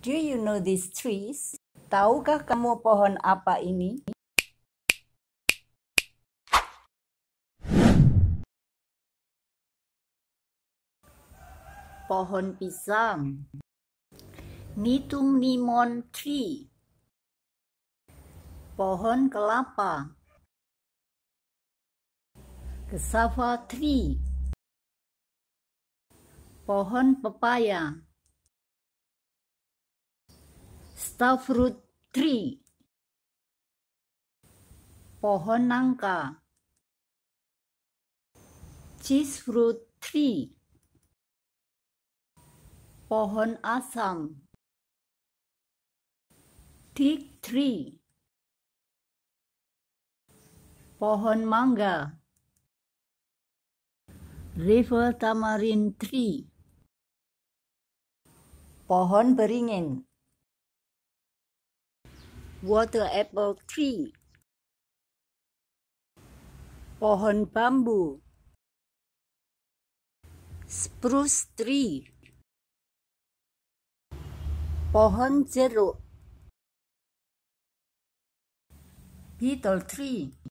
Do you know these trees? Tahukah kamu pohon apa ini? Pohon pisang. Nitung limon tree. Pohon kelapa. Kesava tree pohon pepaya Star fruit tree. Pohon nangka. Cheese fruit tree. Pohon asam. Teak tree. Pohon mangga. River tamarind tree. Pohon beringin water apple tree pohon bambu spruce tree pohon jeruk beetle tree